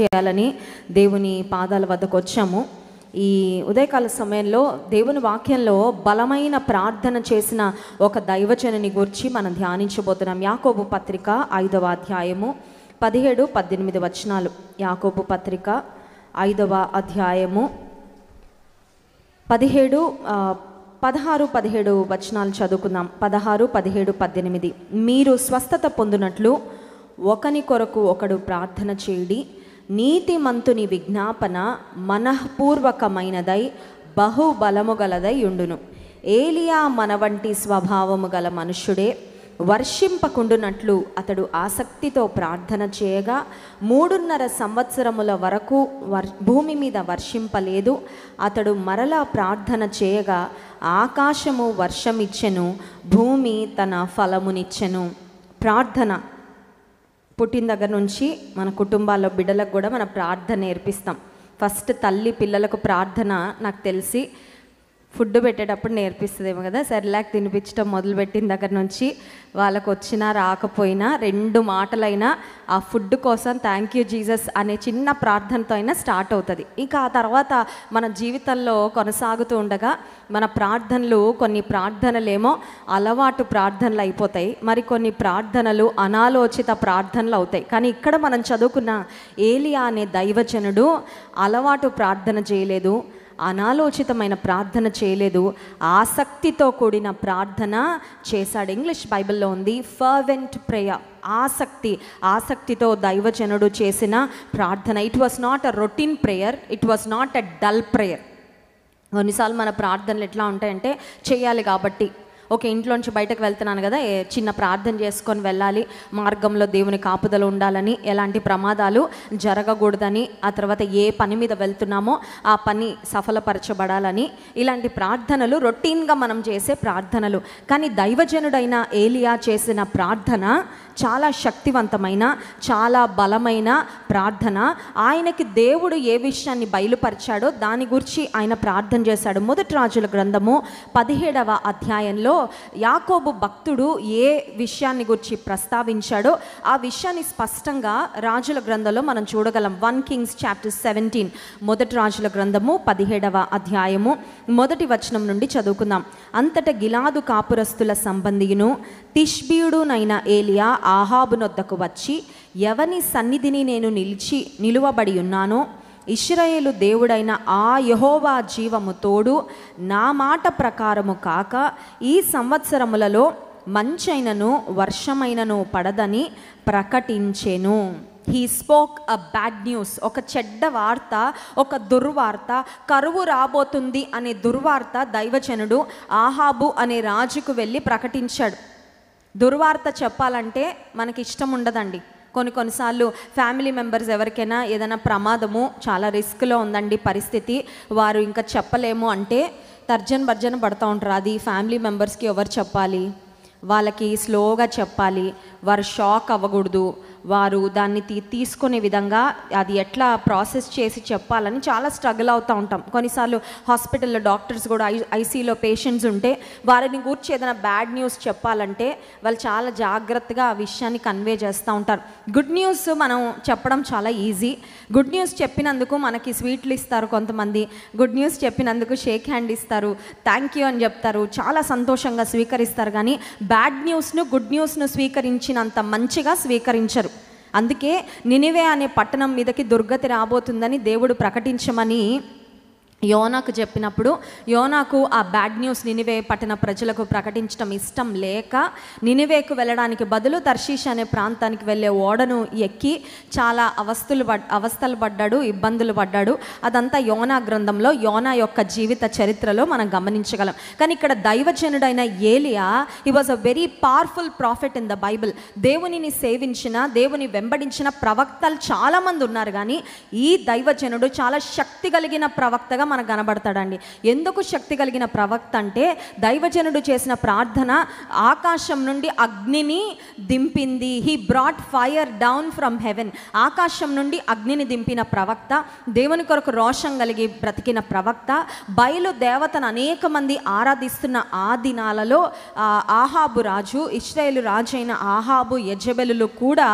చేయాలని దేవుని పాదాల వద్దకు వచ్చాము ఈ ఉదయకాల సమయంలో దేవుని వాక్యంలో బలమైన ప్రార్థన చేసిన ఒక దైవజనని గురించి మనం ధ్యానించబోతున్నాం యాకోబు పత్రిక ఐదవ అధ్యాయము పదిహేడు పద్దెనిమిది వచనాలు యాకోబు పత్రిక ఐదవ అధ్యాయము పదిహేడు పదహారు పదిహేడు వచనాలు చదువుకుందాం పదహారు పదిహేడు పద్దెనిమిది మీరు స్వస్థత పొందినట్లు ఒకని కొరకు ఒకడు ప్రార్థన చేయడి నీతిమంతుని విజ్ఞాపన మనఃపూర్వకమైనదై బహుబలము గలదై ఉండును ఏలియా మన వంటి స్వభావము గల మనుష్యుడే వర్షింపకుండునట్లు అతడు ఆసక్తితో ప్రార్థన చేయగా మూడున్నర సంవత్సరముల వరకు వర్ భూమి మీద వర్షింపలేదు అతడు మరలా ప్రార్థన చేయగా ఆకాశము వర్షమిచ్చెను భూమి తన ఫలమునిచ్చెను ప్రార్థన పుట్టిన దగ్గర నుంచి మన కుటుంబాల్లో బిడ్డలకు కూడా మన ప్రార్థన నేర్పిస్తాం ఫస్ట్ తల్లి పిల్లలకు ప్రార్థన నాకు తెలిసి ఫుడ్ పెట్టేటప్పుడు నేర్పిస్తుందేమో కదా సెర్లాక్ తినిపించడం మొదలుపెట్టిన దగ్గర నుంచి వాళ్ళకు వచ్చినా రాకపోయినా రెండు మాటలైనా ఆ ఫుడ్ కోసం థ్యాంక్ యూ జీసస్ అనే చిన్న ప్రార్థనతో అయినా స్టార్ట్ అవుతుంది ఇంకా ఆ తర్వాత మన జీవితంలో కొనసాగుతూ ఉండగా మన ప్రార్థనలు కొన్ని ప్రార్థనలేమో అలవాటు ప్రార్థనలు అయిపోతాయి మరి కొన్ని ప్రార్థనలు అనాలోచిత ప్రార్థనలు అవుతాయి కానీ ఇక్కడ మనం చదువుకున్న ఏలియా అనే దైవజనుడు అలవాటు ప్రార్థన చేయలేదు అనాలోచితమైన ప్రార్థన చేయలేదు ఆసక్తితో కూడిన ప్రార్థన చేశాడు ఇంగ్లీష్ బైబిల్లో ఉంది ఫర్వెంట్ ప్రేయర్ ఆసక్తి ఆసక్తితో దైవజనుడు చేసిన ప్రార్థన it was not a routine prayer it was not a dull prayer కొన్నిసార్లు మన ప్రార్థనలు ఎట్లా ఉంటాయంటే చేయాలి కాబట్టి ఓకే ఇంట్లోంచి బయటకు వెళ్తున్నాను కదా చిన్న ప్రార్థన చేసుకొని వెళ్ళాలి మార్గంలో దేవుని కాపుదలు ఉండాలని ఎలాంటి ప్రమాదాలు జరగకూడదని ఆ తర్వాత ఏ పని మీద వెళ్తున్నామో ఆ పని సఫలపరచబడాలని ఇలాంటి ప్రార్థనలు రొటీన్గా మనం చేసే ప్రార్థనలు కానీ దైవజనుడైన ఏలియా చేసిన ప్రార్థన చాలా శక్తివంతమైన చాలా బలమైన ప్రార్థన ఆయనకి దేవుడు ఏ విషయాన్ని బయలుపరిచాడో దాని గురించి ఆయన ప్రార్థన చేశాడు మొదటి రాజుల గ్రంథము పదిహేడవ అధ్యాయంలో యాకోబు భక్తుడు ఏ విషయాన్ని గురించి ప్రస్తావించాడో ఆ విషయాన్ని స్పష్టంగా రాజుల గ్రంథంలో మనం చూడగలం వన్ కింగ్స్ చాప్టర్ సెవెంటీన్ మొదటి రాజుల గ్రంథము పదిహేడవ అధ్యాయము మొదటి వచనం నుండి చదువుకుందాం అంతట గిలాదు కాపురస్తుల సంబంధియును తిష్బీయుడునైన ఏలియా ఆహాబునొద్దకు వచ్చి ఎవని సన్నిధిని నేను నిలిచి నిలువబడి ఉన్నానో ఇష్రయేలు దేవుడైన ఆ యహోవా జీవము తోడు నా మాట ప్రకారము కాక ఈ సంవత్సరములలో మంచైనను వర్షమైనను పడదని ప్రకటించెను he spoke a bad news ఒక చెడ్డ వార్త ఒక దుర్వార్త కరువు రాబోతుంది అనే దుర్వార్త దైవజనుడు ఆహాబు అనే రాజుకు వెళ్ళి ప్రకటించాడు దుర్వార్త చెప్పాలంటే మనకి ఇష్టం ఉండదండి కొన్ని కొన్నిసార్లు ఫ్యామిలీ మెంబర్స్ ఎవరికైనా ఏదైనా ప్రమాదము చాలా రిస్క్లో ఉందండి పరిస్థితి వారు ఇంకా చెప్పలేము అంటే తర్జన భర్జన పడుతూ ఉంటారు అది ఫ్యామిలీ మెంబర్స్కి ఎవరు చెప్పాలి వాళ్ళకి స్లోగా చెప్పాలి వారు షాక్ అవ్వకూడదు వారు దాన్ని తీ తీసుకునే విధంగా అది ఎట్లా ప్రాసెస్ చేసి చెప్పాలని చాలా స్ట్రగుల్ అవుతూ ఉంటాం కొన్నిసార్లు హాస్పిటల్లో డాక్టర్స్ కూడా ఐ ఐసీలో పేషెంట్స్ ఉంటే వారిని గురించి ఏదైనా బ్యాడ్ న్యూస్ చెప్పాలంటే వాళ్ళు చాలా జాగ్రత్తగా ఆ విషయాన్ని కన్వే చేస్తూ ఉంటారు గుడ్ న్యూస్ మనం చెప్పడం చాలా ఈజీ గుడ్ న్యూస్ చెప్పినందుకు మనకి స్వీట్లు ఇస్తారు కొంతమంది గుడ్ న్యూస్ చెప్పినందుకు షేక్ హ్యాండ్ ఇస్తారు థ్యాంక్ యూ అని చెప్తారు చాలా సంతోషంగా స్వీకరిస్తారు కానీ బ్యాడ్ న్యూస్ను గుడ్ న్యూస్ను స్వీకరించినంత మంచిగా స్వీకరించరు అందుకే నినివే అనే పట్టణం మీదకి దుర్గతి రాబోతుందని దేవుడు ప్రకటించమని యోనాకు చెప్పినప్పుడు యోనాకు ఆ బ్యాడ్ న్యూస్ నినివే పట్టిన ప్రజలకు ప్రకటించడం ఇష్టం లేక నినివేకు వెళ్ళడానికి బదులు తర్షీష్ అనే ప్రాంతానికి వెళ్ళే ఓడను ఎక్కి చాలా అవస్థలు పడ్ అవస్థలు పడ్డాడు ఇబ్బందులు పడ్డాడు అదంతా యోనా గ్రంథంలో యోనా యొక్క జీవిత చరిత్రలో మనం గమనించగలం కానీ ఇక్కడ దైవజనుడైన ఏలియా he was a very powerful prophet in the Bible దేవునిని సేవించిన దేవుని వెంబడించిన ప్రవక్తలు చాలామంది ఉన్నారు కానీ ఈ దైవజనుడు చాలా శక్తి కలిగిన ప్రవక్తగా మనకు కనబడతాడండి ఎందుకు శక్తి కలిగిన ప్రవక్త అంటే దైవజనుడు చేసిన ప్రార్థన ఆకాశం నుండి అగ్నిని దింపింది he brought fire down from heaven ఆకాశం నుండి అగ్నిని దింపిన ప్రవక్త దేవుని కొరకు రోషం కలిగి బ్రతికిన ప్రవక్త బయలు దేవతను అనేక మంది ఆరాధిస్తున్న ఆ దినాలలో ఆహాబు రాజు ఇస్రాయేలు రాజు అయిన ఆహాబు యజబెలు కూడా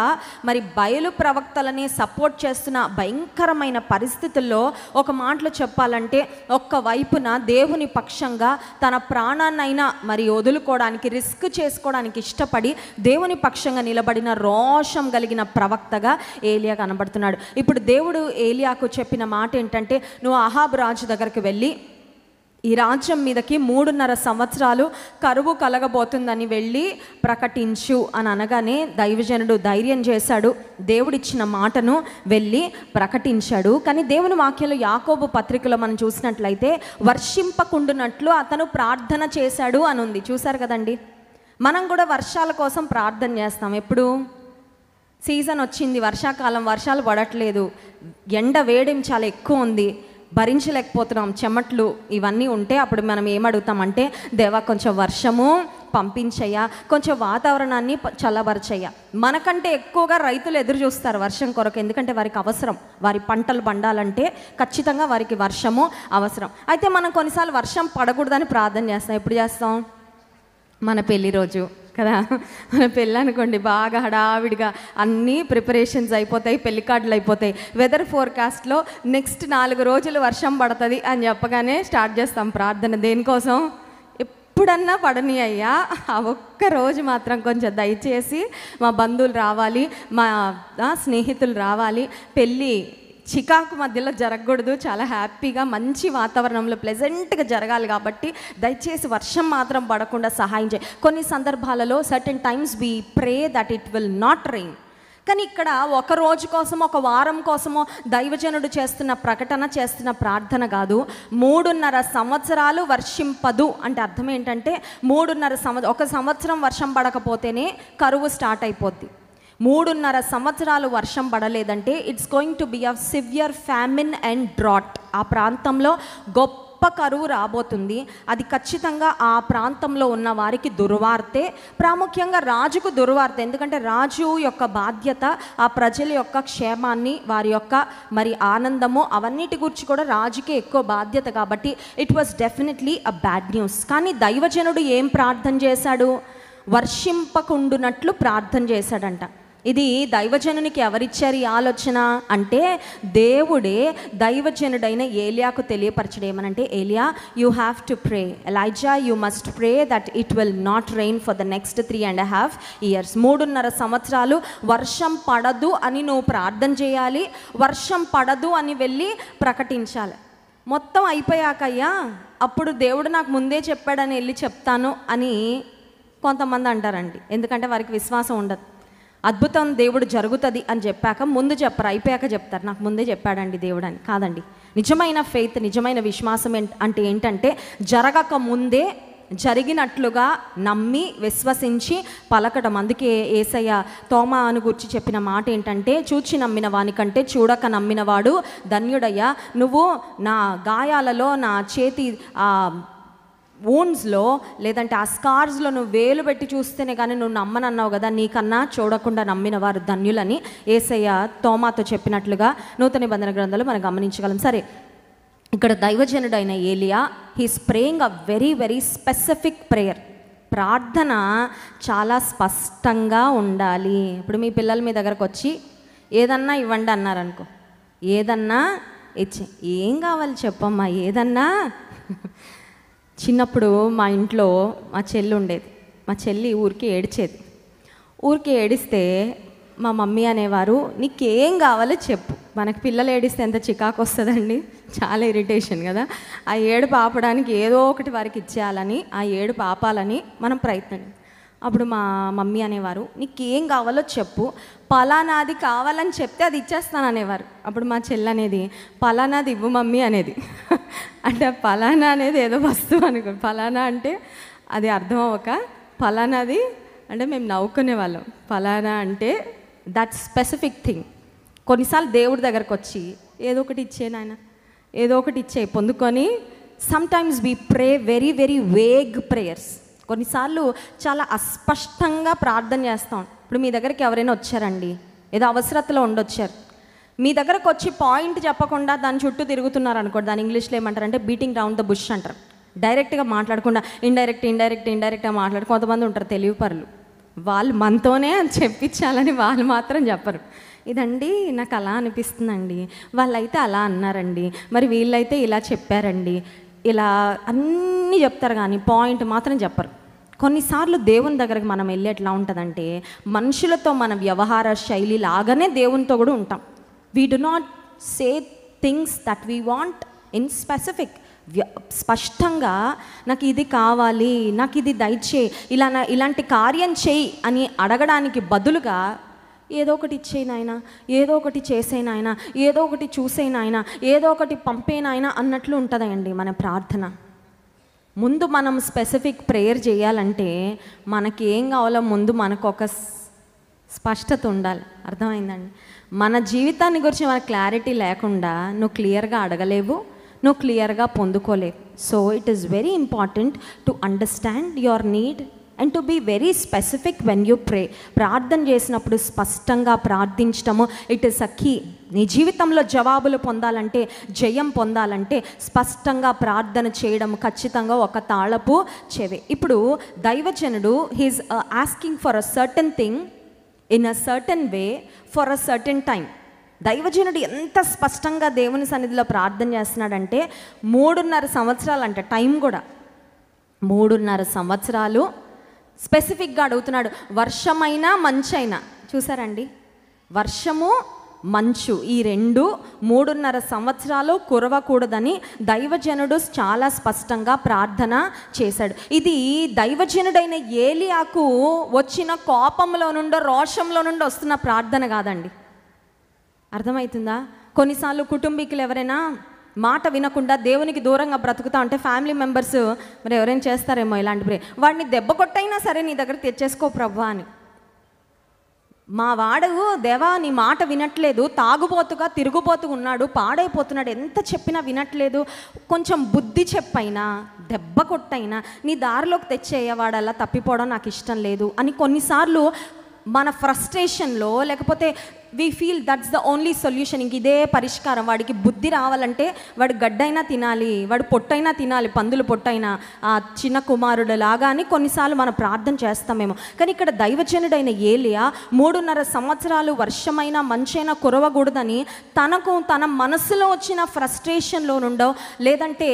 మరి బయలు ప్రవక్తలని సపోర్ట్ చేస్తున్న భయంకరమైన పరిస్థితుల్లో ఒక మాటలు చెప్పాలంటే అంటే ఒక్క వైపున దేవుని పక్షంగా తన ప్రాణాన్నైనా మరి వదులుకోవడానికి రిస్క్ చేసుకోవడానికి ఇష్టపడి దేవుని పక్షంగా నిలబడిన రోషం కలిగిన ప్రవక్తగా ఏలియా కనబడుతున్నాడు ఇప్పుడు దేవుడు ఏలియాకు చెప్పిన మాట ఏంటంటే నువ్వు అహాబ్ రాజు దగ్గరికి వెళ్ళి ఈ రాజ్యం మీదకి మూడున్నర సంవత్సరాలు కరువు కలగబోతుందని వెళ్ళి ప్రకటించు అని అనగానే దైవజనుడు ధైర్యం చేశాడు దేవుడిచ్చిన మాటను వెళ్ళి ప్రకటించాడు కానీ దేవుని వాక్యంలో యాకోబు పత్రికలో మనం చూసినట్లయితే వర్షింపకుండునట్లు అతను ప్రార్థన చేశాడు అని ఉంది చూశారు కదండి మనం కూడా వర్షాల కోసం ప్రార్థన చేస్తాం ఎప్పుడు సీజన్ వచ్చింది వర్షాకాలం వర్షాలు పడట్లేదు ఎండ వేడిం చాలా ఎక్కువ ఉంది భరించలేకపోతున్నాం చెమట్లు ఇవన్నీ ఉంటే అప్పుడు మనం ఏమడుగుతామంటే దేవా కొంచెం వర్షము పంపించయ్యా కొంచెం వాతావరణాన్ని చల్లబరచయ్యా మనకంటే ఎక్కువగా రైతులు ఎదురు చూస్తారు వర్షం కొరకు ఎందుకంటే వారికి అవసరం వారి పంటలు పండాలంటే ఖచ్చితంగా వారికి వర్షము అవసరం అయితే మనం కొన్నిసార్లు వర్షం పడకూడదని ప్రార్థన చేస్తాం ఎప్పుడు చేస్తాం మన పెళ్ళి రోజు కదా మన పెళ్ళి అనుకోండి బాగా హడావిడిగా అన్నీ ప్రిపరేషన్స్ అయిపోతాయి పెళ్లి కార్డులు అయిపోతాయి వెదర్ ఫోర్కాస్ట్లో నెక్స్ట్ నాలుగు రోజులు వర్షం పడుతుంది అని చెప్పగానే స్టార్ట్ చేస్తాం ప్రార్థన దేనికోసం ఎప్పుడన్నా పడని అయ్యా ఆ ఒక్క రోజు మాత్రం కొంచెం దయచేసి మా బంధువులు రావాలి మా స్నేహితులు రావాలి పెళ్ళి చికాకు మధ్యలో జరగకూడదు చాలా హ్యాపీగా మంచి వాతావరణంలో ప్లెజెంట్గా జరగాలి కాబట్టి దయచేసి వర్షం మాత్రం పడకుండా సహాయం చేయి కొన్ని సందర్భాలలో certain times we pray that it will not rain కానీ ఇక్కడ ఒక రోజు కోసం ఒక వారం కోసమో దైవజనుడు చేస్తున్న ప్రకటన చేస్తున్న ప్రార్థన కాదు మూడున్నర సంవత్సరాలు వర్షింపదు అంటే అర్థం ఏంటంటే మూడున్నర సంవత్సరం ఒక సంవత్సరం వర్షం పడకపోతేనే కరువు స్టార్ట్ అయిపోద్ది మూడున్నర సంవత్సరాలు వర్షం పడలేదంటే it's going to be a severe famine and drought ఆ ప్రాంతంలో గొప్ప కరువు రాబోతుంది అది ఖచ్చితంగా ఆ ప్రాంతంలో ఉన్న వారికి దుర్వార్తే ప్రాముఖ్యంగా రాజుకు దుర్వార్త ఎందుకంటే రాజు యొక్క బాధ్యత ఆ ప్రజల యొక్క క్షేమాన్ని వారి యొక్క మరి ఆనందము అవన్నిటి గురించి కూడా రాజుకే ఎక్కువ బాధ్యత కాబట్టి it was definitely a bad news కానీ దైవజనుడు ఏం ప్రార్థన చేశాడు వర్షింపకుండునట్లు ప్రార్థన చేశాడంట ఇది దైవజనునికి ఎవరిచ్చారు ఈ ఆలోచన అంటే దేవుడే దైవజనుడైన ఏలియాకు తెలియపరచడం ఏమనంటే ఏలియా you have to pray Elijah you must pray that it will not rain for the next three and half years మూడున్నర సంవత్సరాలు వర్షం పడదు అని నువ్వు ప్రార్థన చేయాలి వర్షం పడదు అని వెళ్ళి ప్రకటించాలి మొత్తం అయిపోయాకయ్యా అప్పుడు దేవుడు నాకు ముందే చెప్పాడని వెళ్ళి చెప్తాను అని కొంతమంది అంటారండి ఎందుకంటే వారికి విశ్వాసం ఉండదు అద్భుతం దేవుడు జరుగుతుంది అని చెప్పాక ముందు చెప్పరు అయిపోయాక చెప్తారు నాకు ముందే చెప్పాడండి దేవుడు అని కాదండి నిజమైన ఫెయిత్ నిజమైన విశ్వాసం అంటే ఏంటంటే జరగక ముందే జరిగినట్లుగా నమ్మి విశ్వసించి పలకడం అందుకే ఏసయ్య తోమ అని గురించి చెప్పిన మాట ఏంటంటే చూచి నమ్మిన వానికంటే చూడక నమ్మినవాడు ధన్యుడయ్యా నువ్వు నా గాయాలలో నా చేతి వూన్స్లో లేదంటే ఆ స్కార్స్లో నువ్వు వేలు పెట్టి చూస్తేనే కానీ నువ్వు నమ్మనన్నావు కదా నీకన్నా చూడకుండా నమ్మిన వారు ధన్యులని ఏసయ్య తోమాతో చెప్పినట్లుగా నూతన నిబంధన గ్రంథాలు మనం గమనించగలం సరే ఇక్కడ దైవజనుడైన ఏలియా he's praying a very very specific prayer ప్రార్థన చాలా స్పష్టంగా ఉండాలి ఇప్పుడు మీ పిల్లల మీ దగ్గరకు వచ్చి ఏదన్నా ఇవ్వండి అన్నారనుకో ఏదన్నా ఇచ్చి ఏం కావాలి చెప్పమ్మా ఏదన్నా చిన్నప్పుడు మా ఇంట్లో మా చెల్లి ఉండేది మా చెల్లి ఊరికి ఏడిచేది ఊరికి ఏడిస్తే మా మమ్మీ అనేవారు నీకేం కావాలో చెప్పు మనకి పిల్లలు ఏడిస్తే ఎంత చికాకు వస్తుందండి చాలా ఇరిటేషన్ కదా ఆ ఏడు పాపడానికి ఏదో ఒకటి వారికి ఇచ్చేయాలని ఆ ఏడు పాపాలని మనం ప్రయత్నం అప్పుడు మా మమ్మీ అనేవారు నీకేం కావాలో చెప్పు పలానాది కావాలని చెప్తే అది ఇచ్చేస్తాను అనేవారు అప్పుడు మా చెల్లి అనేది పలానాది ఇవ్వు మమ్మీ అనేది అంటే ఫలానా అనేది ఏదో వస్తువు అనుకో ఫలానా అంటే అది అర్థం అవ్వక ఫలానాది అంటే మేము నవ్వుకునే వాళ్ళం ఫలానా అంటే దట్ స్పెసిఫిక్ థింగ్ కొన్నిసార్లు దేవుడి దగ్గరకు వచ్చి ఏదో ఒకటి ఇచ్చే నాయన ఏదో ఒకటి ఇచ్చే పొందుకొని sometimes we pray very very vague prayers కొన్నిసార్లు చాలా అస్పష్టంగా ప్రార్థన చేస్తాం ఇప్పుడు మీ దగ్గరికి ఎవరైనా వచ్చారండి ఏదో అవసరతలో ఉండొచ్చారు మీ దగ్గరకు వచ్చి పాయింట్ చెప్పకుండా దాని చుట్టూ తిరుగుతున్నారు అనుకోండి దాని ఇంగ్లీష్లో ఏమంటారు అంటే బీటింగ్ రౌండ్ ద బుష్ అంటారు డైరెక్ట్గా మాట్లాడకుండా ఇండైరెక్ట్ ఇండైరెక్ట్ ఇండైరెక్ట్గా మాట్లాడు కొంతమంది ఉంటారు తెలివిపరులు వాళ్ళు మనతోనే అని చెప్పించాలని వాళ్ళు మాత్రం చెప్పరు ఇదండి నాకు అలా అనిపిస్తుందండి వాళ్ళైతే అలా అన్నారండి మరి వీళ్ళైతే ఇలా చెప్పారండి ఇలా అన్నీ చెప్తారు కానీ పాయింట్ మాత్రం చెప్పరు కొన్నిసార్లు దేవుని దగ్గరకు మనం వెళ్ళి ఎట్లా ఉంటుందంటే మనుషులతో మన వ్యవహార శైలి లాగానే దేవునితో కూడా ఉంటాం we do not say things that we want in specific స్పష్టంగా నాకు ఇది కావాలి నాకు ఇది దయచే ఇలా ఇలాంటి కార్యం చేయి అని అడగడానికి బదులుగా ఏదో ఒకటి ఇచ్చేనాయన ఏదో ఒకటి చేసేనాయన ఏదో ఒకటి చూసేనాయన ఏదో ఒకటి పంపేనాయన అన్నట్లు ఉంటుందండి మన ప్రార్థన ముందు మనం స్పెసిఫిక్ ప్రేయర్ చేయాలంటే మనకి ఏం కావాలో ముందు మనకు ఒక స్పష్టత ఉండాలి అర్థమైందండి మన జీవితాన్ని గురించి మన క్లారిటీ లేకుండా నువ్వు క్లియర్గా అడగలేవు నువ్వు క్లియర్గా పొందుకోలేవు so it is very important to understand your need and to be very specific when you pray ప్రార్థన చేసినప్పుడు స్పష్టంగా ప్రార్థించడము ఇట్ ఇస్ అ కీ నీ జీవితంలో జవాబులు పొందాలంటే జయం పొందాలంటే స్పష్టంగా ప్రార్థన చేయడం ఖచ్చితంగా ఒక తాళపు చెవి ఇప్పుడు దైవజనుడు he's asking for a certain thing in a certain way for a certain time దైవజనుడు ఎంత స్పష్టంగా దేవుని సన్నిధిలో ప్రార్థన చేస్తున్నాడంటే మూడున్నర సంవత్సరాలు అంట టైం కూడా మూడున్నర సంవత్సరాలు స్పెసిఫిక్గా అడుగుతున్నాడు వర్షమైనా మంచైనా చూసారండి వర్షము మంచు ఈ రెండు మూడున్నర సంవత్సరాలు కురవకూడదని దైవజనుడు చాలా స్పష్టంగా ప్రార్థన చేశాడు ఇది దైవజనుడైన ఏలియాకు వచ్చిన కోపంలో నుండో రోషంలో నుండి వస్తున్న ప్రార్థన కాదండి అర్థమవుతుందా కొన్నిసార్లు కుటుంబీకులు ఎవరైనా మాట వినకుండా దేవునికి దూరంగా బ్రతుకుతా ఉంటే ఫ్యామిలీ మెంబర్స్ మరి ఎవరైనా చేస్తారేమో ఇలాంటి వాడిని దెబ్బ కొట్టైనా సరే నీ దగ్గర తెచ్చేసుకో ప్రభా అని మా వాడు దేవా నీ మాట వినట్లేదు తాగుబోతుగా తిరుగుబోతు ఉన్నాడు పాడైపోతున్నాడు ఎంత చెప్పినా వినట్లేదు కొంచెం బుద్ధి చెప్పైనా దెబ్బ కొట్టైనా నీ దారిలోకి తెచ్చేయవాడల్లా తప్పిపోవడం నాకు ఇష్టం లేదు అని కొన్నిసార్లు మన ఫ్రస్ట్రేషన్లో లేకపోతే we feel that's the only solution ఇంక ఇదే పరిష్కారం వాడికి బుద్ధి రావాలంటే వాడు గడ్డైనా తినాలి వాడు పొట్టైనా తినాలి పందులు పొట్టైనా ఆ చిన్న కుమారుడు లాగా అని కొన్నిసార్లు మనం ప్రార్థన చేస్తామేమో కానీ ఇక్కడ దైవజనుడైన ఏలియా మూడున్నర సంవత్సరాలు వర్షమైనా మంచైనా కురవకూడదని తనకు తన మనసులో వచ్చిన ఫ్రస్ట్రేషన్లో నుండో లేదంటే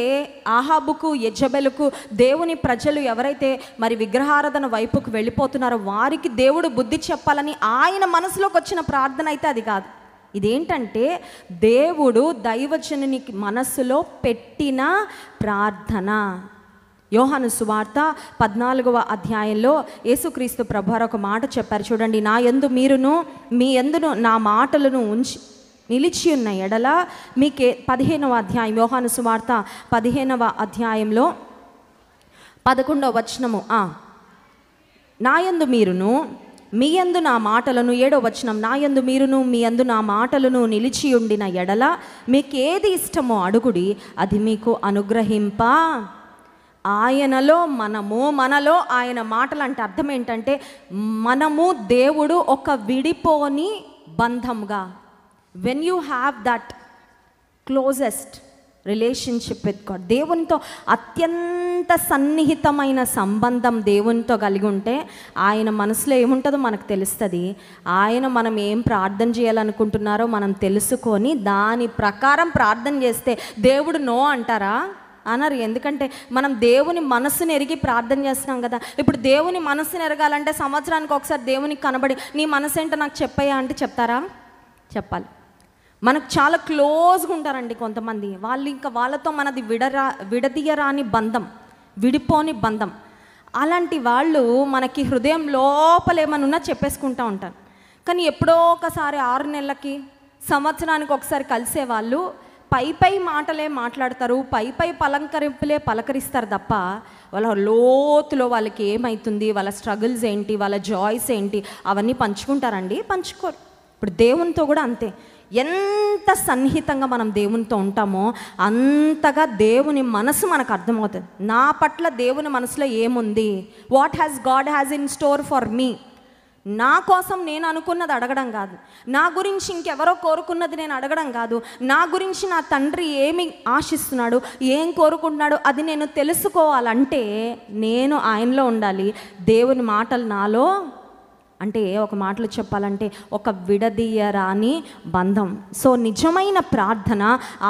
ఆహాబుకు యజబెలకు దేవుని ప్రజలు ఎవరైతే మరి విగ్రహారాధన వైపుకు వెళ్ళిపోతున్నారో వారికి దేవుడు బుద్ధి చెప్పాలని ఆయన మనసులోకి వచ్చిన ప్రార్థన అయితే అది కాదు ఇదేంటంటే దేవుడు దైవజనునికి మనస్సులో పెట్టిన ప్రార్థన యోహాను సువార్త పద్నాలుగవ అధ్యాయంలో యేసుక్రీస్తు ప్రభువారు ఒక మాట చెప్పారు చూడండి నా ఎందు మీరును మీ ఎందును నా మాటలను ఉంచి నిలిచి ఉన్న ఎడల మీకే పదిహేనవ అధ్యాయం యోహాను సువార్త పదిహేనవ అధ్యాయంలో పదకొండవ వచనము నా మీరును మీ అందు నా మాటలను ఏడో వచ్చిన నా యందు మీరును మీ అందు నా మాటలను నిలిచి ఉండిన ఎడల మీకేది ఇష్టమో అడుగుడి అది మీకు అనుగ్రహింప ఆయనలో మనము మనలో ఆయన మాటలు అంటే అర్థం ఏంటంటే మనము దేవుడు ఒక విడిపోని బంధంగా when you have that closest relationship with God దేవునితో అత్యంత సన్నిహితమైన సంబంధం దేవునితో కలిగి ఉంటే ఆయన మనసులో ఏముంటుందో మనకు తెలుస్తుంది ఆయన మనం ఏం ప్రార్థన చేయాలనుకుంటున్నారో మనం తెలుసుకొని దాని ప్రకారం ప్రార్థన చేస్తే దేవుడు నో అంటారా అనరు ఎందుకంటే మనం దేవుని మనస్సును ఎరిగి ప్రార్థన చేస్తున్నాం కదా ఇప్పుడు దేవుని మనస్సును ఎరగాలంటే సంవత్సరానికి ఒకసారి దేవునికి కనబడి నీ మనసు ఏంటో నాకు చెప్పయ్యా అంటే చెప్తారా చెప్పాలి మనకు చాలా క్లోజ్గా ఉంటారండి కొంతమంది వాళ్ళు ఇంకా వాళ్ళతో మనది విడరా విడదీయరాని బంధం విడిపోని బంధం అలాంటి వాళ్ళు మనకి హృదయం లోపల ఏమనున్నా చెప్పేసుకుంటూ ఉంటారు కానీ ఎప్పుడో ఒకసారి ఆరు నెలలకి సంవత్సరానికి ఒకసారి కలిసే వాళ్ళు పై పై మాటలే మాట్లాడతారు పై పై పలంకరింపులే పలకరిస్తారు తప్ప వాళ్ళ లోతులో వాళ్ళకి ఏమవుతుంది వాళ్ళ స్ట్రగుల్స్ ఏంటి వాళ్ళ జాయ్స్ ఏంటి అవన్నీ పంచుకుంటారండి పంచుకోరు ఇప్పుడు దేవునితో కూడా అంతే ఎంత సన్నిహితంగా మనం దేవునితో ఉంటామో అంతగా దేవుని మనసు మనకు అర్థమవుతుంది నా పట్ల దేవుని మనసులో ఏముంది what has God has in store for me నా కోసం నేను అనుకున్నది అడగడం కాదు నా గురించి ఇంకెవరో కోరుకున్నది నేను అడగడం కాదు నా గురించి నా తండ్రి ఏమి ఆశిస్తున్నాడు ఏం కోరుకుంటున్నాడు అది నేను తెలుసుకోవాలంటే నేను ఆయనలో ఉండాలి దేవుని మాటలు నాలో అంటే ఒక మాటలో చెప్పాలంటే ఒక విడదీయరాని బంధం సో నిజమైన ప్రార్థన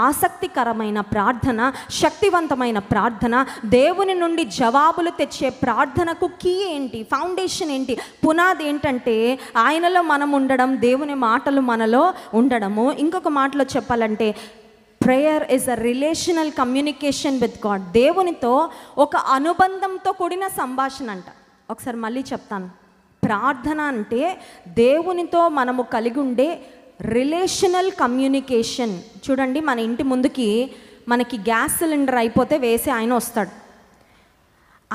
ఆసక్తికరమైన ప్రార్థన శక్తివంతమైన ప్రార్థన దేవుని నుండి జవాబులు తెచ్చే ప్రార్థనకు కీ ఏంటి ఫౌండేషన్ ఏంటి పునాది ఏంటంటే ఆయనలో మనం ఉండడం దేవుని మాటలు మనలో ఉండడము ఇంకొక మాటలో చెప్పాలంటే prayer is a relational communication with God దేవునితో ఒక అనుబంధంతో కూడిన సంభాషణ అంట ఒకసారి మళ్ళీ చెప్తాను ప్రార్థన అంటే దేవునితో మనము కలిగి ఉండే రిలేషనల్ కమ్యూనికేషన్ చూడండి మన ఇంటి ముందుకి మనకి గ్యాస్ సిలిండర్ అయిపోతే వేసి ఆయన వస్తాడు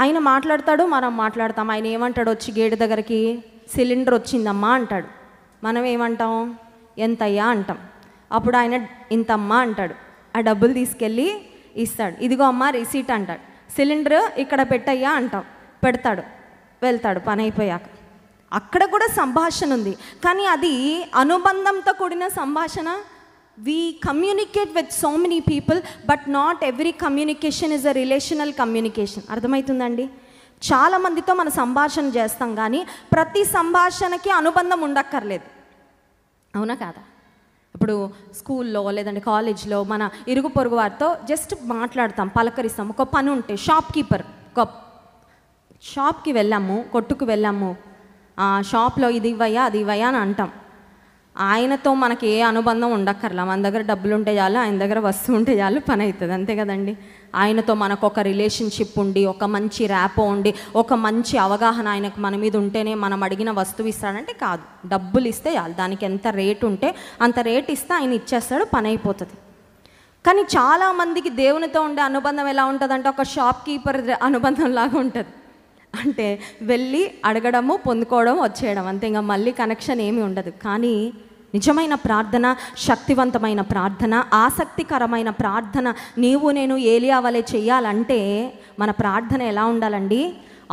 ఆయన మాట్లాడతాడు మనం మాట్లాడతాం ఆయన ఏమంటాడు వచ్చి గేటు దగ్గరికి సిలిండర్ వచ్చిందమ్మా అంటాడు మనం ఏమంటాం ఎంతయ్యా అంటాం అప్పుడు ఆయన ఇంతమ్మా అంటాడు ఆ డబ్బులు తీసుకెళ్ళి ఇస్తాడు ఇదిగో అమ్మా రిసీట్ అంటాడు సిలిండర్ ఇక్కడ పెట్టయ్యా అంటాం పెడతాడు వెళ్తాడు పని అయిపోయాక అక్కడ కూడా సంభాషణ ఉంది కానీ అది అనుబంధంతో కూడిన సంభాషణ we communicate with so many people but not every communication is a relational communication అర్థమవుతుందండి చాలామందితో మన సంభాషణ చేస్తాం కానీ ప్రతి సంభాషణకి అనుబంధం ఉండక్కర్లేదు అవునా కాదా ఇప్పుడు స్కూల్లో లేదంటే కాలేజ్లో మన ఇరుగు పొరుగు వారితో జస్ట్ మాట్లాడతాం పలకరిస్తాం ఒక పని ఉంటే షాప్ కీపర్ ఒక షాప్కి వెళ్ళాము కొట్టుకు వెళ్ళాము షాప్లో ఇది ఇవ్వయా అది ఇవ్వయా అని అంటాం ఆయనతో మనకి ఏ అనుబంధం ఉండక్కర్లా మన దగ్గర డబ్బులు ఉంటే చాలు ఆయన దగ్గర వస్తువు ఉంటే చాలు పని అవుతుంది అంతే కదండి ఆయనతో మనకు ఒక రిలేషన్షిప్ ఉండి ఒక మంచి ర్యాపో ఉండి ఒక మంచి అవగాహన ఆయనకు మన మీద ఉంటేనే మనం అడిగిన వస్తువు ఇస్తాడంటే కాదు డబ్బులు ఇస్తే చాలు దానికి ఎంత రేటు ఉంటే అంత రేట్ ఇస్తే ఆయన ఇచ్చేస్తాడు పని అయిపోతుంది కానీ చాలామందికి దేవునితో ఉండే అనుబంధం ఎలా ఉంటుందంటే ఒక షాప్ కీపర్ అనుబంధం లాగా ఉంటుంది అంటే వెళ్ళి అడగడము పొందుకోవడం వచ్చేయడం అంతే ఇంకా మళ్ళీ కనెక్షన్ ఏమీ ఉండదు కానీ నిజమైన ప్రార్థన శక్తివంతమైన ప్రార్థన ఆసక్తికరమైన ప్రార్థన నీవు నేను ఏలియా వలె చేయాలంటే మన ప్రార్థన ఎలా ఉండాలండి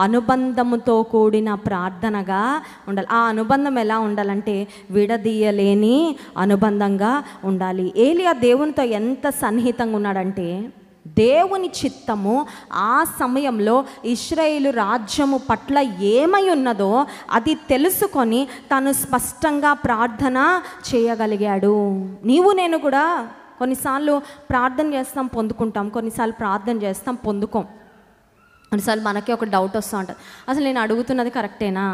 అనుబంధముతో కూడిన ప్రార్థనగా ఉండాలి ఆ అనుబంధం ఎలా ఉండాలంటే విడదీయలేని అనుబంధంగా ఉండాలి ఏలియా దేవునితో ఎంత సన్నిహితంగా ఉన్నాడంటే దేవుని చిత్తము ఆ సమయంలో ఇస్రాయేలు రాజ్యము పట్ల ఏమై ఉన్నదో అది తెలుసుకొని తను స్పష్టంగా ప్రార్థన చేయగలిగాడు నీవు నేను కూడా కొన్నిసార్లు ప్రార్థన చేస్తాం పొందుకుంటాం కొన్నిసార్లు ప్రార్థన చేస్తాం పొందుకోం కొన్నిసార్లు మనకే ఒక డౌట్ వస్తూ ఉంటుంది అసలు నేను అడుగుతున్నది కరెక్టేనా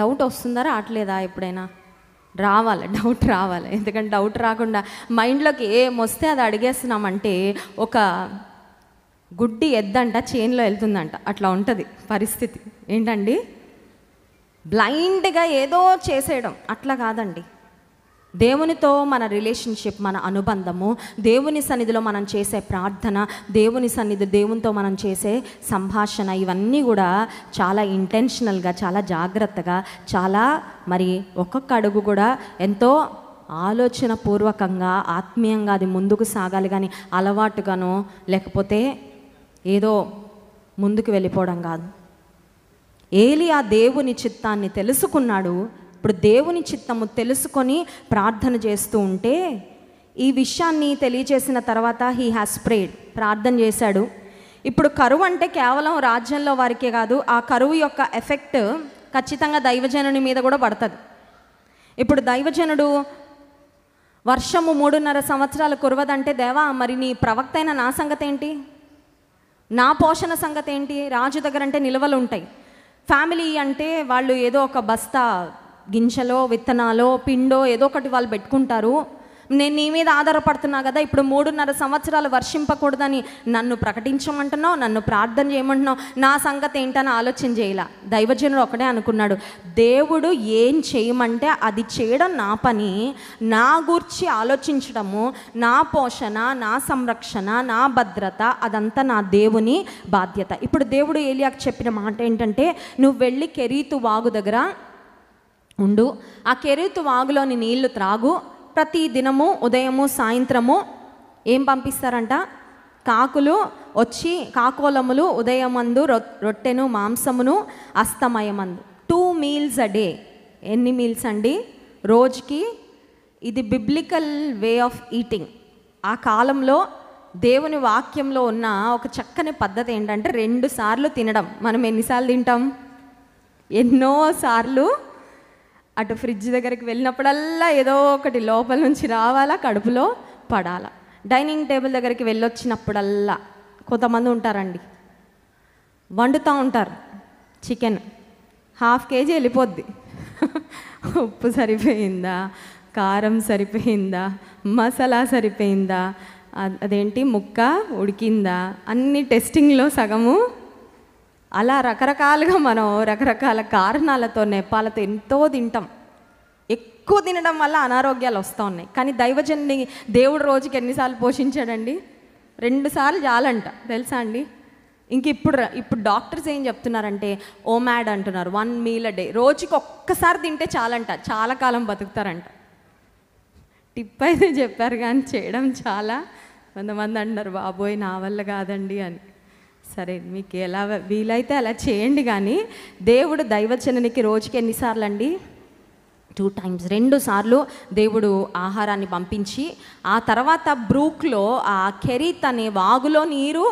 డౌట్ వస్తుందా రావట్లేదా ఎప్పుడైనా రావాలి డౌట్ రావాలి ఎందుకంటే డౌట్ రాకుండా మైండ్లోకి ఏమొస్తే అది అడిగేస్తున్నామంటే ఒక గుడ్డి ఎద్దంట చేన్లో వెళ్తుందంట అట్లా ఉంటుంది పరిస్థితి ఏంటండి బ్లైండ్గా ఏదో చేసేయడం అట్లా కాదండి దేవునితో మన రిలేషన్షిప్ మన అనుబంధము దేవుని సన్నిధిలో మనం చేసే ప్రార్థన దేవుని సన్నిధి దేవునితో మనం చేసే సంభాషణ ఇవన్నీ కూడా చాలా ఇంటెన్షనల్గా చాలా జాగ్రత్తగా చాలా మరి ఒక్కొక్క అడుగు కూడా ఎంతో ఆలోచన పూర్వకంగా ఆత్మీయంగా అది ముందుకు సాగాలి కానీ అలవాటుగానో లేకపోతే ఏదో ముందుకు వెళ్ళిపోవడం కాదు ఏలి ఆ దేవుని చిత్తాన్ని తెలుసుకున్నాడు ఇప్పుడు దేవుని చిత్తము తెలుసుకొని ప్రార్థన చేస్తూ ఉంటే ఈ విషయాన్ని తెలియజేసిన తర్వాత హీ హ్యాస్ ప్రేడ్ ప్రార్థన చేశాడు ఇప్పుడు కరువు అంటే కేవలం రాజ్యంలో వారికే కాదు ఆ కరువు యొక్క ఎఫెక్ట్ ఖచ్చితంగా దైవజనుని మీద కూడా పడుతుంది ఇప్పుడు దైవజనుడు వర్షము మూడున్నర సంవత్సరాలు కురవదంటే దేవా మరి నీ ప్రవక్త నా సంగతి ఏంటి నా పోషణ సంగతి ఏంటి రాజు దగ్గర అంటే నిల్వలు ఉంటాయి ఫ్యామిలీ అంటే వాళ్ళు ఏదో ఒక బస్తా గింజలో విత్తనాలో పిండో ఏదో ఒకటి వాళ్ళు పెట్టుకుంటారు నేను నీ మీద ఆధారపడుతున్నా కదా ఇప్పుడు మూడున్నర సంవత్సరాలు వర్షింపకూడదని నన్ను ప్రకటించమంటున్నావు నన్ను ప్రార్థన చేయమంటున్నావు నా సంగతి ఏంటని ఆలోచన చేయాల దైవజనుడు ఒకటే అనుకున్నాడు దేవుడు ఏం చేయమంటే అది చేయడం నా పని నా గూర్చి ఆలోచించడము నా పోషణ నా సంరక్షణ నా భద్రత అదంతా నా దేవుని బాధ్యత ఇప్పుడు దేవుడు ఏలియాకు చెప్పిన మాట ఏంటంటే నువ్వు వెళ్ళి కెరీతు వాగు దగ్గర ఉండు ఆ కెరీతు వాగులోని నీళ్లు త్రాగు ప్రతి దినము ఉదయము సాయంత్రము ఏం పంపిస్తారంట కాకులు వచ్చి కాకోలములు ఉదయమందు రొట్టెను మాంసమును అస్తమయమందు టూ మీల్స్ అ డే ఎన్ని మీల్స్ అండి రోజుకి ఇది బిబ్లికల్ వే ఆఫ్ ఈటింగ్ ఆ కాలంలో దేవుని వాక్యంలో ఉన్న ఒక చక్కని పద్ధతి ఏంటంటే రెండు సార్లు తినడం మనం ఎన్నిసార్లు తింటాం ఎన్నో సార్లు అటు ఫ్రిడ్జ్ దగ్గరికి వెళ్ళినప్పుడల్లా ఏదో ఒకటి లోపల నుంచి రావాలా కడుపులో పడాలా డైనింగ్ టేబుల్ దగ్గరికి వెళ్ళొచ్చినప్పుడల్లా కొంతమంది ఉంటారండి వండుతూ ఉంటారు చికెన్ హాఫ్ కేజీ వెళ్ళిపోద్ది ఉప్పు సరిపోయిందా కారం సరిపోయిందా మసాలా సరిపోయిందా అదేంటి ముక్క ఉడికిందా అన్ని టెస్టింగ్లో సగము అలా రకరకాలుగా మనం రకరకాల కారణాలతో నేపాలతో ఎంతో తింటాం ఎక్కువ తినడం వల్ల అనారోగ్యాలు వస్తూ ఉన్నాయి కానీ దైవజన్ని దేవుడు రోజుకి ఎన్నిసార్లు పోషించాడండి రెండుసార్లు చాలంట తెలుసా అండి ఇంక ఇప్పుడు ఇప్పుడు డాక్టర్స్ ఏం చెప్తున్నారంటే ఓ అంటున్నారు వన్ మీల్ డే రోజుకి ఒక్కసారి తింటే చాలంట చాలా కాలం బతుకుతారంట టిప్ అయితే చెప్పారు కానీ చేయడం చాలా కొంతమంది అంటారు బాబోయ్ నా వల్ల కాదండి అని సరే మీకు ఎలా వీలైతే అలా చేయండి కానీ దేవుడు దైవచననికి రోజుకి ఎన్నిసార్లు అండి టూ టైమ్స్ రెండు సార్లు దేవుడు ఆహారాన్ని పంపించి ఆ తర్వాత బ్రూక్లో ఆ కెరీత్ అనే వాగులో నీరు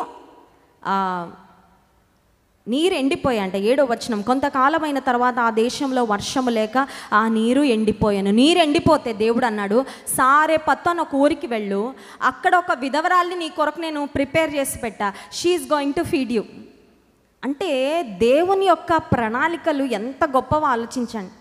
నీరు ఎండిపోయాయంట ఏడో వచనం కొంతకాలమైన తర్వాత ఆ దేశంలో వర్షము లేక ఆ నీరు ఎండిపోయాను నీరు ఎండిపోతే దేవుడు అన్నాడు సారే పత్తు అని ఒక ఊరికి వెళ్ళు అక్కడ ఒక విధవరాల్ని నీ కొరకు నేను ప్రిపేర్ చేసి పెట్టా she's going to feed you అంటే దేవుని యొక్క ప్రణాళికలు ఎంత గొప్పవో ఆలోచించండి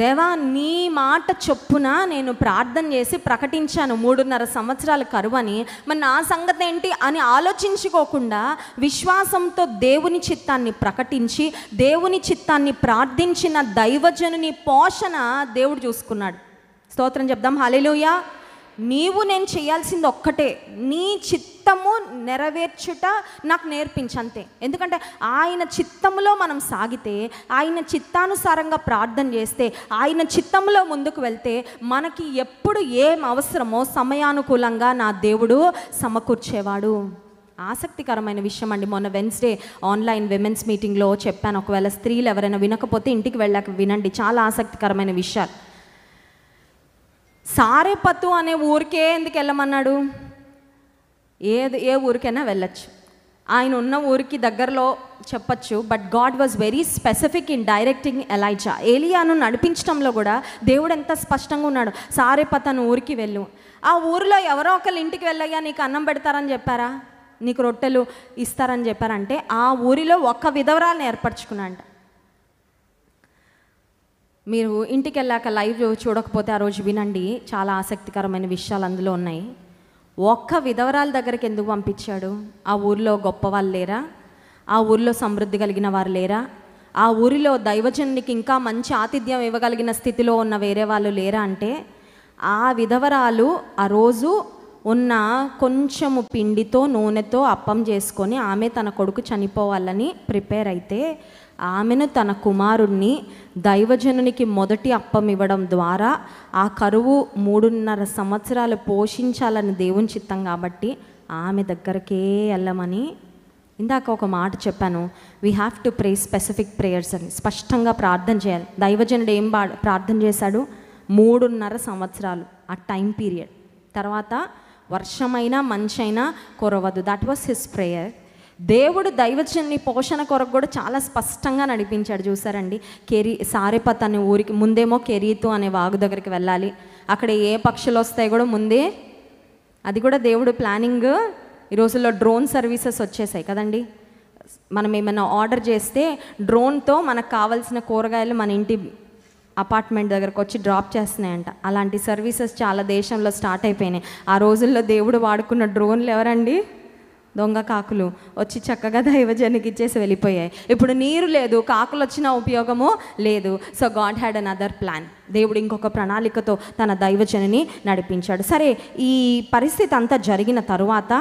దేవా నీ మాట చొప్పున నేను ప్రార్థన చేసి ప్రకటించాను మూడున్నర సంవత్సరాల కరువని మరి నా సంగతి ఏంటి అని ఆలోచించుకోకుండా విశ్వాసంతో దేవుని చిత్తాన్ని ప్రకటించి దేవుని చిత్తాన్ని ప్రార్థించిన దైవజనుని పోషణ దేవుడు చూసుకున్నాడు స్తోత్రం చెప్దాం హలేలుయా నీవు నేను చేయాల్సింది ఒక్కటే నీ చిత్ చిత్తము నెరవేర్చుట నాకు నేర్పించంతే ఎందుకంటే ఆయన చిత్తములో మనం సాగితే ఆయన చిత్తానుసారంగా ప్రార్థన చేస్తే ఆయన చిత్తంలో ముందుకు వెళ్తే మనకి ఎప్పుడు ఏం అవసరమో సమయానుకూలంగా నా దేవుడు సమకూర్చేవాడు ఆసక్తికరమైన విషయం అండి మొన్న వెన్స్డే ఆన్లైన్ విమెన్స్ మీటింగ్లో చెప్పాను ఒకవేళ స్త్రీలు ఎవరైనా వినకపోతే ఇంటికి వెళ్ళాక వినండి చాలా ఆసక్తికరమైన విషయాలు సారేపత్తు అనే ఊరికే ఎందుకు వెళ్ళమన్నాడు ఏది ఏ ఊరికైనా వెళ్ళచ్చు ఆయన ఉన్న ఊరికి దగ్గరలో చెప్పచ్చు but God was very specific in directing Elijah ఏలియాను నడిపించడంలో కూడా దేవుడు ఎంత స్పష్టంగా ఉన్నాడు పతను ఊరికి వెళ్ళు ఆ ఊరిలో ఎవరో ఒకళ్ళు ఇంటికి వెళ్ళయ్యా నీకు అన్నం పెడతారని చెప్పారా నీకు రొట్టెలు ఇస్తారని చెప్పారంటే ఆ ఊరిలో ఒక్క విధవరాలను ఏర్పరచుకున్నాడు మీరు ఇంటికి వెళ్ళాక లైవ్ చూడకపోతే ఆ రోజు వినండి చాలా ఆసక్తికరమైన విషయాలు అందులో ఉన్నాయి ఒక్క విధవరాల దగ్గరికి ఎందుకు పంపించాడు ఆ ఊరిలో గొప్పవాళ్ళు లేరా ఆ ఊరిలో సమృద్ధి కలిగిన వారు లేరా ఆ ఊరిలో దైవజనునికి ఇంకా మంచి ఆతిథ్యం ఇవ్వగలిగిన స్థితిలో ఉన్న వేరే వాళ్ళు లేరా అంటే ఆ విధవరాలు ఆ రోజు ఉన్న కొంచెము పిండితో నూనెతో అప్పం చేసుకొని ఆమె తన కొడుకు చనిపోవాలని ప్రిపేర్ అయితే ఆమెను తన కుమారుణ్ణి దైవజనునికి మొదటి అప్పం ఇవ్వడం ద్వారా ఆ కరువు మూడున్నర సంవత్సరాలు పోషించాలని దేవుని చిత్తం కాబట్టి ఆమె దగ్గరకే వెళ్ళమని ఇందాక ఒక మాట చెప్పాను we have to pray specific prayers అని స్పష్టంగా ప్రార్థన చేయాలి దైవజనుడు ఏం ప్రార్థన చేశాడు మూడున్నర సంవత్సరాలు ఆ టైం పీరియడ్ తర్వాత వర్షమైనా మంచైనా కొరవదు దట్ వాస్ హిస్ ప్రేయర్ దేవుడు దైవజన్ని పోషణ కొరకు కూడా చాలా స్పష్టంగా నడిపించాడు చూసారండి కెరీ సారేపత్ అనే ఊరికి ముందేమో కెరీతు అనే వాగు దగ్గరికి వెళ్ళాలి అక్కడ ఏ పక్షులు వస్తాయి కూడా ముందే అది కూడా దేవుడు ప్లానింగ్ ఈ రోజుల్లో డ్రోన్ సర్వీసెస్ వచ్చేసాయి కదండి మనం ఏమైనా ఆర్డర్ చేస్తే డ్రోన్తో మనకు కావాల్సిన కూరగాయలు మన ఇంటి అపార్ట్మెంట్ దగ్గరకు వచ్చి డ్రాప్ చేస్తున్నాయంట అలాంటి సర్వీసెస్ చాలా దేశంలో స్టార్ట్ అయిపోయినాయి ఆ రోజుల్లో దేవుడు వాడుకున్న డ్రోన్లు ఎవరండి దొంగ కాకులు వచ్చి చక్కగా దైవజనికి ఇచ్చేసి వెళ్ళిపోయాయి ఇప్పుడు నీరు లేదు కాకులు వచ్చిన ఉపయోగము లేదు so God had another plan దేవుడు ఇంకొక ప్రణాళికతో తన దైవజనని నడిపించాడు సరే ఈ పరిస్థితి అంతా జరిగిన తరువాత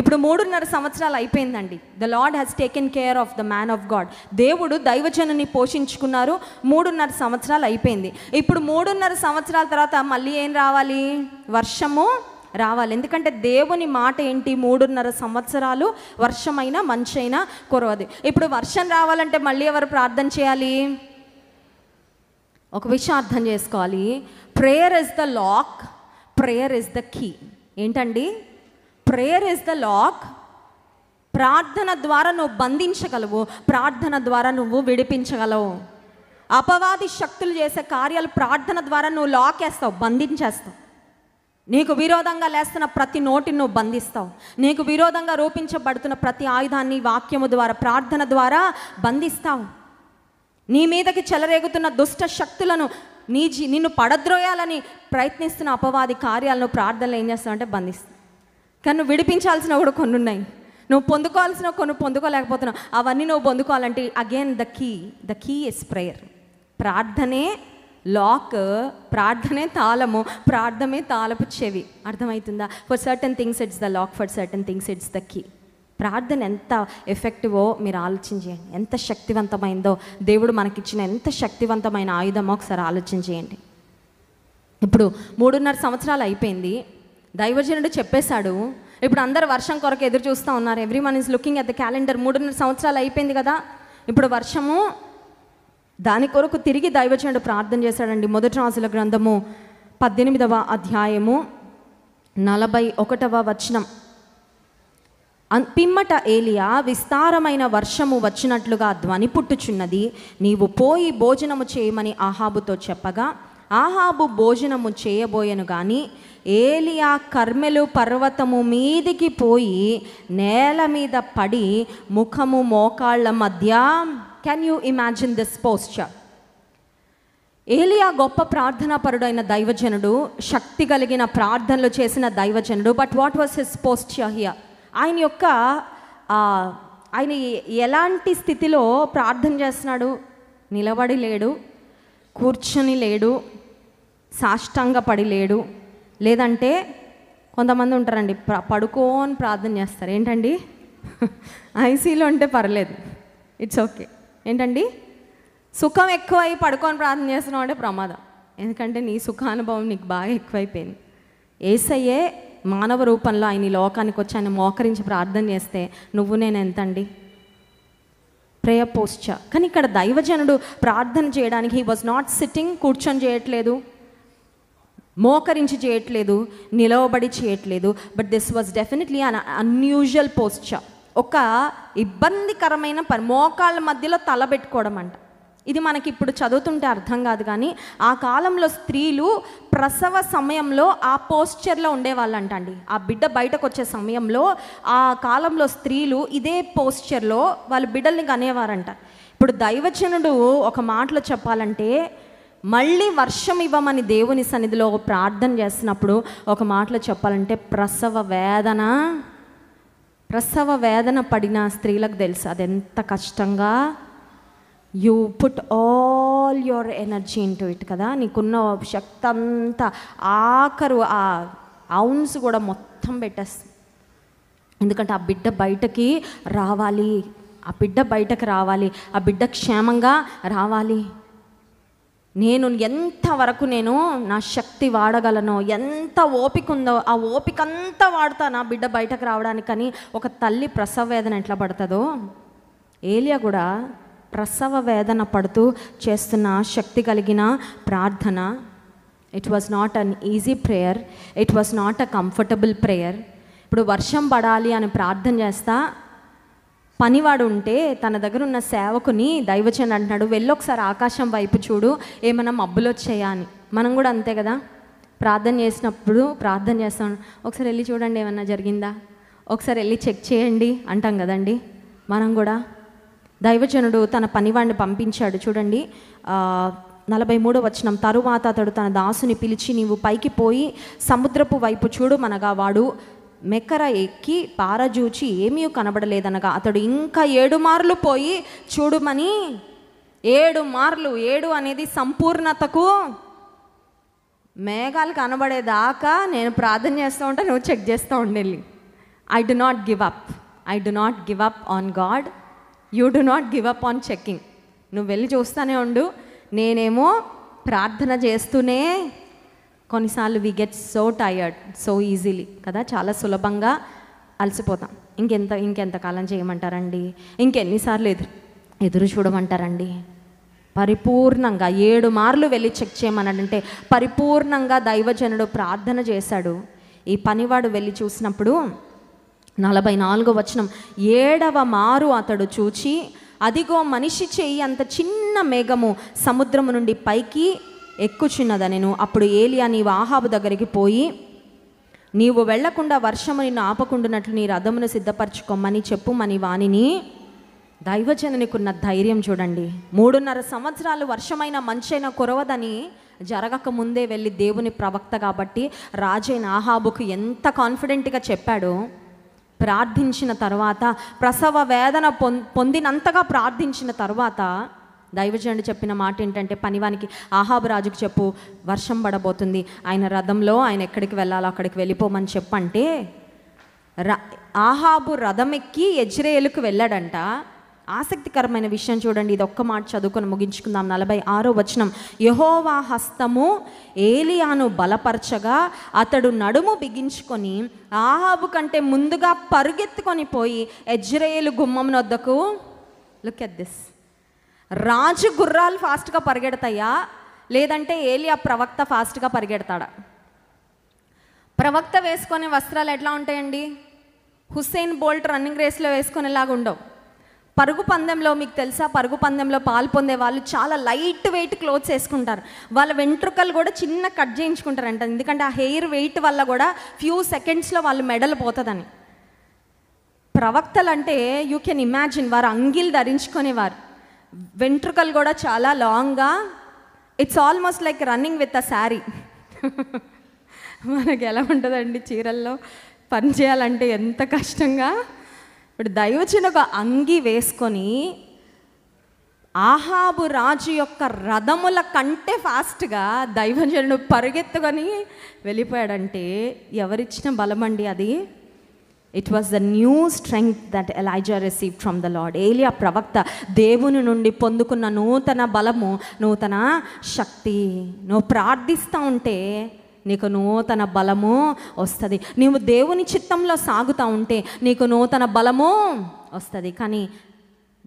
ఇప్పుడు మూడున్నర సంవత్సరాలు అయిపోయిందండి the Lord has taken care of the man of God దేవుడు దైవజనని పోషించుకున్నారు మూడున్నర సంవత్సరాలు అయిపోయింది ఇప్పుడు మూడున్నర సంవత్సరాల తర్వాత మళ్ళీ ఏం రావాలి వర్షము రావాలి ఎందుకంటే దేవుని మాట ఏంటి మూడున్నర సంవత్సరాలు వర్షమైనా మంచైనా కురవదు ఇప్పుడు వర్షం రావాలంటే మళ్ళీ ఎవరు ప్రార్థన చేయాలి ఒక విషయం అర్థం చేసుకోవాలి prayer is the lock prayer is the key ఏంటండి ప్రేయర్ ఇస్ ద లాక్ ప్రార్థన ద్వారా నువ్వు బంధించగలవు ప్రార్థన ద్వారా నువ్వు విడిపించగలవు అపవాది శక్తులు చేసే కార్యాలు ప్రార్థన ద్వారా నువ్వు లాక్ వేస్తావు బంధించేస్తావు నీకు విరోధంగా లేస్తున్న ప్రతి నోటిని నువ్వు బంధిస్తావు నీకు విరోధంగా రూపించబడుతున్న ప్రతి ఆయుధాన్ని వాక్యము ద్వారా ప్రార్థన ద్వారా బంధిస్తావు నీ మీదకి చెలరేగుతున్న దుష్ట శక్తులను నీ జీ నిన్ను పడద్రోయాలని ప్రయత్నిస్తున్న అపవాది కార్యాలను ప్రార్థనలు ఏం చేస్తావంటే బంధిస్తావు కానీ నువ్వు విడిపించాల్సిన కూడా కొన్ని ఉన్నాయి నువ్వు పొందుకోవాల్సిన కొన్ని పొందుకోలేకపోతున్నావు అవన్నీ నువ్వు పొందుకోవాలంటే again the key the key is prayer ప్రార్థనే లాక్ ప్రార్థనే తాళము ప్రార్థమే తాళపు చెవి అర్థమవుతుందా for certain things it's the lock for certain things it's the key ప్రార్థన ఎంత ఎఫెక్టివో మీరు ఆలోచించేయండి ఎంత శక్తివంతమైందో దేవుడు మనకిచ్చిన ఎంత శక్తివంతమైన ఆయుధమో ఒకసారి ఆలోచించేయండి ఇప్పుడు మూడున్నర సంవత్సరాలు అయిపోయింది దైవజనుడు చెప్పేశాడు ఇప్పుడు అందరు వర్షం కొరకు ఎదురు చూస్తూ ఉన్నారు everyone is looking at the calendar మూడున్నర సంవత్సరాలు అయిపోయింది కదా ఇప్పుడు వర్షము దాని కొరకు తిరిగి దైవచనుడు ప్రార్థన చేశాడండి మొదటి రాసుల గ్రంథము పద్దెనిమిదవ అధ్యాయము నలభై ఒకటవ వచనం పిమ్మట ఏలియా విస్తారమైన వర్షము వచ్చినట్లుగా ధ్వని పుట్టుచున్నది నీవు పోయి భోజనము చేయమని ఆహాబుతో చెప్పగా ఆహాబు భోజనము చేయబోయను కానీ ఏలియా కర్మెలు పర్వతము మీదికి పోయి నేల మీద పడి ముఖము మోకాళ్ళ మధ్య can you imagine this posture ఏలియా గొప్ప ప్రార్థనాపరుడైన దైవజనుడు శక్తి కలిగిన ప్రార్థనలు చేసిన దైవజనుడు but what was his posture here ఆయన యొక్క ఆయన ఎలాంటి స్థితిలో ప్రార్థన చేస్తున్నాడు నిలబడి లేడు కూర్చొని లేడు పడి లేడు లేదంటే కొంతమంది ఉంటారండి పడుకోని ప్రార్థన చేస్తారు ఏంటండి ఐసీలో ఉంటే పర్లేదు ఇట్స్ ఓకే ఏంటండి సుఖం ఎక్కువై పడుకొని ప్రార్థన చేస్తున్నావు అంటే ప్రమాదం ఎందుకంటే నీ సుఖానుభవం నీకు బాగా ఎక్కువైపోయింది ఏసయ్యే మానవ రూపంలో ఆయన ఈ లోకానికి వచ్చి ఆయన మోకరించి ప్రార్థన చేస్తే నువ్వు నేను ఎంతండి ప్రేయ పోస్చ కానీ ఇక్కడ దైవజనుడు ప్రార్థన చేయడానికి హీ వాజ్ నాట్ సిట్టింగ్ కూర్చొని చేయట్లేదు మోకరించి చేయట్లేదు నిలవబడి చేయట్లేదు but this was definitely an unusual posture ఒక ఇబ్బందికరమైన పని మోకాళ్ళ మధ్యలో తల పెట్టుకోవడం అంట ఇది మనకి ఇప్పుడు చదువుతుంటే అర్థం కాదు కానీ ఆ కాలంలో స్త్రీలు ప్రసవ సమయంలో ఆ పోస్చర్లో ఉండేవాళ్ళంట అండి ఆ బిడ్డ బయటకు వచ్చే సమయంలో ఆ కాలంలో స్త్రీలు ఇదే పోస్చర్లో వాళ్ళు బిడ్డల్ని కనేవారంట ఇప్పుడు దైవజనుడు ఒక మాటలో చెప్పాలంటే మళ్ళీ వర్షం ఇవ్వమని దేవుని సన్నిధిలో ప్రార్థన చేసినప్పుడు ఒక మాటలో చెప్పాలంటే ప్రసవ వేదన ప్రసవ వేదన పడిన స్త్రీలకు తెలుసు అది ఎంత కష్టంగా you put all your energy to it కదా నీకున్న శక్తి అంతా ఆఖరు ఆ అవున్స్ కూడా మొత్తం పెట్టేస్తుంది ఎందుకంటే ఆ బిడ్డ బయటకి రావాలి ఆ బిడ్డ బయటకు రావాలి ఆ బిడ్డ క్షేమంగా రావాలి నేను ఎంతవరకు నేను నా శక్తి వాడగలను ఎంత ఓపిక ఉందో ఆ ఓపిక అంతా వాడుతా నా బిడ్డ బయటకు రావడానికి కానీ ఒక తల్లి ప్రసవ వేదన ఎట్లా పడుతుందో ఏలియా కూడా ప్రసవ వేదన పడుతూ చేస్తున్న శక్తి కలిగిన ప్రార్థన it was not an easy prayer it was not a comfortable prayer ఇప్పుడు వర్షం పడాలి అని ప్రార్థన చేస్తా పనివాడు ఉంటే తన దగ్గర ఉన్న సేవకుని దైవచన్ అంటున్నాడు వెళ్ళి ఒకసారి ఆకాశం వైపు చూడు ఏమైనా మబ్బులు వచ్చాయా అని మనం కూడా అంతే కదా ప్రార్థన చేసినప్పుడు ప్రార్థన చేస్తాం ఒకసారి వెళ్ళి చూడండి ఏమన్నా జరిగిందా ఒకసారి వెళ్ళి చెక్ చేయండి అంటాం కదండి మనం కూడా దైవజనుడు తన పనివాడిని పంపించాడు చూడండి నలభై మూడో వచనం తరువాత అతడు తన దాసుని పిలిచి నీవు పైకి పోయి సముద్రపు వైపు చూడు మనగా వాడు మెక్కర ఎక్కి పారజూచి ఏమీ కనబడలేదనగా అతడు ఇంకా ఏడు మార్లు పోయి చూడుమని ఏడు మార్లు ఏడు అనేది సంపూర్ణతకు మేఘాలు కనబడేదాకా నేను ప్రార్థన చేస్తూ ఉంటే నువ్వు చెక్ చేస్తూ ఉండేది I do not give up I do not give up on God you do not give up on checking నువ్వు వెళ్ళి చూస్తూనే ఉండు నేనేమో ప్రార్థన చేస్తూనే కొన్నిసార్లు we get so tired so easily కదా చాలా సులభంగా అలసిపోతాం ఇంకెంత ఇంకెంతకాలం చేయమంటారండి ఇంకెన్నిసార్లు ఎదురు ఎదురు చూడమంటారండి పరిపూర్ణంగా ఏడు మార్లు వెళ్ళి చెక్ చేయమన్నాడంటే పరిపూర్ణంగా దైవజనుడు ప్రార్థన చేశాడు ఈ పనివాడు వెళ్ళి చూసినప్పుడు నలభై నాలుగో వచనం ఏడవ మారు అతడు చూచి అదిగో మనిషి చేయి అంత చిన్న మేఘము సముద్రము నుండి పైకి ఎక్కుచున్నదనెను అప్పుడు ఏలియా నీవు ఆహాబు దగ్గరికి పోయి నీవు వెళ్లకుండా వర్షము నిన్ను ఆపకుండానట్లు నీ రథమును సిద్ధపరచుకోమని చెప్పుమని వాణిని దైవజనునికున్న ధైర్యం చూడండి మూడున్నర సంవత్సరాలు వర్షమైన మంచైన కురవదని జరగక ముందే వెళ్ళి దేవుని ప్రవక్త కాబట్టి రాజైన ఆహాబుకు ఎంత కాన్ఫిడెంట్గా చెప్పాడో ప్రార్థించిన తర్వాత ప్రసవ వేదన పొందినంతగా ప్రార్థించిన తర్వాత దైవజనుడు చెప్పిన మాట ఏంటంటే పనివానికి ఆహాబు రాజుకు చెప్పు వర్షం పడబోతుంది ఆయన రథంలో ఆయన ఎక్కడికి వెళ్ళాలో అక్కడికి వెళ్ళిపోమని చెప్పంటే ర ఆహాబు రథం ఎక్కి ఎజ్రేయలకు వెళ్ళాడంట ఆసక్తికరమైన విషయం చూడండి ఇది ఒక్క మాట చదువుకొని ముగించుకుందాం నలభై ఆరో వచనం యహోవా హస్తము ఏలియాను బలపరచగా అతడు నడుము బిగించుకొని ఆహాబు కంటే ముందుగా పరుగెత్తుకొని పోయి ఎజ్రేయలు గుమ్మం వద్దకు లుక్ ఎట్ దిస్ రాజు గుర్రాలు ఫాస్ట్గా పరిగెడతాయా లేదంటే ఆ ప్రవక్త ఫాస్ట్గా పరిగెడతాడా ప్రవక్త వేసుకునే వస్త్రాలు ఎట్లా ఉంటాయండి హుస్సేన్ బోల్ట్ రన్నింగ్ రేస్లో వేసుకునేలాగా ఉండవు పరుగు పందెంలో మీకు తెలుసా పరుగు పందెంలో పాలు పొందే వాళ్ళు చాలా లైట్ వెయిట్ క్లోత్స్ వేసుకుంటారు వాళ్ళ వెంట్రుకలు కూడా చిన్న కట్ చేయించుకుంటారంట ఎందుకంటే ఆ హెయిర్ వెయిట్ వల్ల కూడా ఫ్యూ సెకండ్స్లో వాళ్ళు మెడలు పోతుందని ప్రవక్తలు అంటే యూ కెన్ ఇమాజిన్ వారు అంగిల్ ధరించుకునేవారు వెంట్రుకలు కూడా చాలా లాంగ్గా it's almost like running with a sari మనకి ఎలా ఉంటుందండి చీరల్లో పనిచేయాలంటే ఎంత కష్టంగా ఇప్పుడు దయవచ్చిన ఒక అంగి వేసుకొని ఆహాబు రాజు యొక్క రథముల కంటే ఫాస్ట్గా దైవజనుడు పరిగెత్తుకొని వెళ్ళిపోయాడంటే ఎవరిచ్చిన బలమండి అది it was the new strength that Elijah receive from the Lord ఏలియా ప్రవక్త దేవుని నుండి పొందుకున్న నూతన బలము నూతన శక్తి నువ్వు ప్రార్థిస్తూ ఉంటే నీకు నూతన బలము వస్తుంది నీవు దేవుని చిత్తంలో సాగుతూ ఉంటే నీకు నూతన బలము వస్తుంది కానీ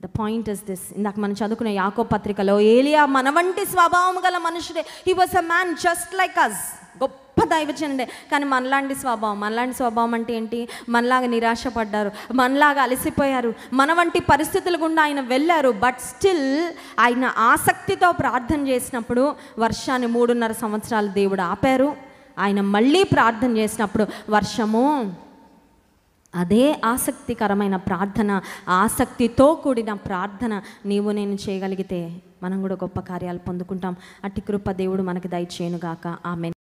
ద పాయింట్ ఇస్ దిస్ ఇందాక మనం చదువుకునే యాకో పత్రికలో ఏలియా మన వంటి స్వభావం గల మనుషుడే he was a man just like us గొప్ప గొప్ప దైవజనుడే కానీ మనలాంటి స్వభావం మనలాంటి స్వభావం అంటే ఏంటి మనలాగా నిరాశపడ్డారు మనలాగా అలసిపోయారు మన వంటి పరిస్థితులు గుండా ఆయన వెళ్ళారు బట్ స్టిల్ ఆయన ఆసక్తితో ప్రార్థన చేసినప్పుడు వర్షాన్ని మూడున్నర సంవత్సరాలు దేవుడు ఆపారు ఆయన మళ్ళీ ప్రార్థన చేసినప్పుడు వర్షము అదే ఆసక్తికరమైన ప్రార్థన ఆసక్తితో కూడిన ప్రార్థన నీవు నేను చేయగలిగితే మనం కూడా గొప్ప కార్యాలు పొందుకుంటాం అట్టి కృప దేవుడు మనకి దయచేయనుగాక ఆమె